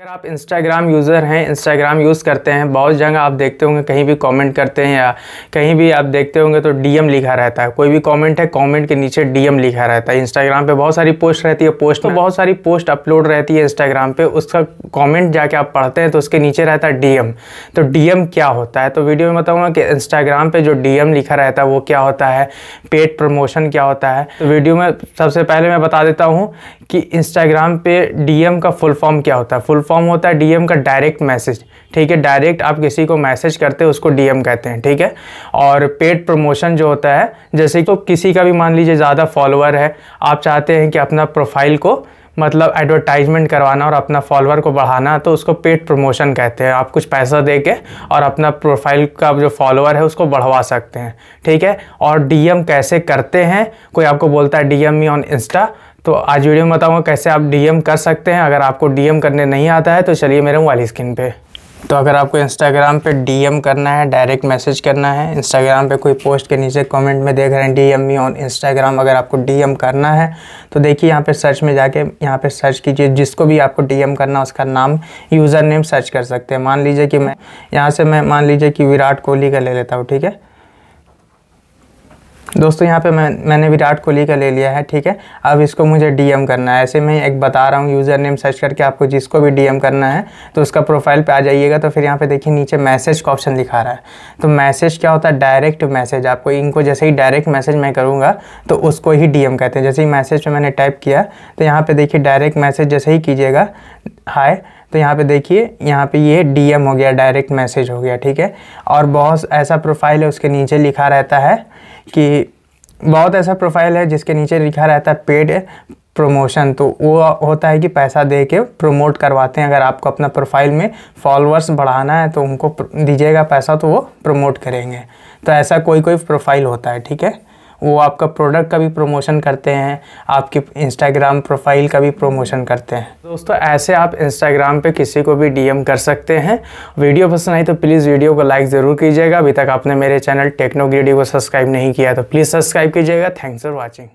अगर आप Instagram user हैं इंस्टाग्राम यूज़ करते हैं बहुत जगह आप देखते होंगे कहीं भी कमेंट करते हैं या कहीं भी आप देखते होंगे तो डीएम लिखा रहता है कोई भी कमेंट है कमेंट के नीचे डीएम लिखा रहता है इंस्टाग्राम पे बहुत सारी पोस्ट रहती है पोस्ट तो बहुत सारी पोस्ट अपलोड रहती है इंस्टाग्राम पर उसका कॉमेंट जाके आप पढ़ते हैं तो उसके नीचे रहता है डी तो डी क्या होता है तो वीडियो में बताऊँगा कि इंस्टाग्राम पर जो डी लिखा रहता है वो क्या होता है पेड प्रमोशन क्या होता है तो वीडियो में सबसे पहले मैं बता देता हूँ कि इंस्टाग्राम पे डीएम का फुल फॉर्म क्या होता है फुल फॉर्म होता है डीएम का डायरेक्ट मैसेज ठीक है डायरेक्ट आप किसी को मैसेज करते हैं उसको डीएम कहते हैं ठीक है और पेड प्रमोशन जो होता है जैसे तो किसी का भी मान लीजिए ज़्यादा फॉलोअर है आप चाहते हैं कि अपना प्रोफाइल को मतलब एडवर्टाइजमेंट करवाना और अपना फॉलोअर को बढ़ाना तो उसको पेड प्रमोशन कहते हैं आप कुछ पैसा दे के और अपना प्रोफाइल का जो फॉलोअर है उसको बढ़वा सकते हैं ठीक है और डीएम कैसे करते हैं कोई आपको बोलता है डीएम मी ऑन इंस्टा तो आज वीडियो में बताऊंगा कैसे आप डीएम कर सकते हैं अगर आपको डीएम करने नहीं आता है तो चलिए मेरे मोबाइल स्क्रीन पे तो अगर आपको इंस्टाग्राम पे डीएम करना है डायरेक्ट मैसेज करना है इंस्टाग्राम पे कोई पोस्ट के नीचे कमेंट में देख रहे हैं डीएम मी ऑन इंस्टाग्राम अगर आपको डीएम करना है तो देखिए यहाँ पे सर्च में जाके यहाँ पे सर्च कीजिए जिसको भी आपको डीएम करना है उसका नाम यूज़र नेम सर्च कर सकते हैं मान लीजिए कि मैं यहाँ से मैं मान लीजिए कि विराट कोहली का ले लेता हूँ ठीक है दोस्तों यहाँ पे मैं मैंने विराट कोहली का ले लिया है ठीक है अब इसको मुझे डीएम करना है ऐसे में एक बता रहा हूँ यूज़र नेम सर्च करके आपको जिसको भी डीएम करना है तो उसका प्रोफाइल पे आ जाइएगा तो फिर यहाँ पे देखिए नीचे मैसेज का ऑप्शन दिखा रहा है तो मैसेज क्या होता है डायरेक्ट मैसेज आपको इनको जैसे ही डायरेक्ट मैसेज मैं करूँगा तो उसको ही डी कहते हैं जैसे ही मैसेज पर मैंने टाइप किया तो यहाँ पर देखिए डायरेक्ट मैसेज जैसे ही कीजिएगा हाय तो यहाँ पे देखिए यहाँ पे ये डीएम हो गया डायरेक्ट मैसेज हो गया ठीक है और बहुत ऐसा प्रोफाइल है उसके नीचे लिखा रहता है कि बहुत ऐसा प्रोफाइल है जिसके नीचे लिखा रहता है पेड प्रमोशन तो वो होता है कि पैसा दे के प्रोमोट करवाते हैं अगर आपको अपना प्रोफाइल में फॉलोअर्स बढ़ाना है तो उनको दीजिएगा पैसा तो वो प्रमोट करेंगे तो ऐसा कोई कोई प्रोफाइल होता है ठीक है वो आपका प्रोडक्ट का भी प्रमोशन करते हैं आपकी इंस्टाग्राम प्रोफाइल का भी प्रमोशन करते हैं दोस्तों ऐसे आप इंस्टाग्राम पे किसी को भी डीएम कर सकते हैं वीडियो पसंद आई तो प्लीज़ वीडियो को लाइक ज़रूर कीजिएगा अभी तक आपने मेरे चैनल टेक्नोग्रेडी को सब्सक्राइब नहीं किया तो प्लीज़ सब्सक्राइब कीजिएगा थैंक्स फॉर वॉचिंग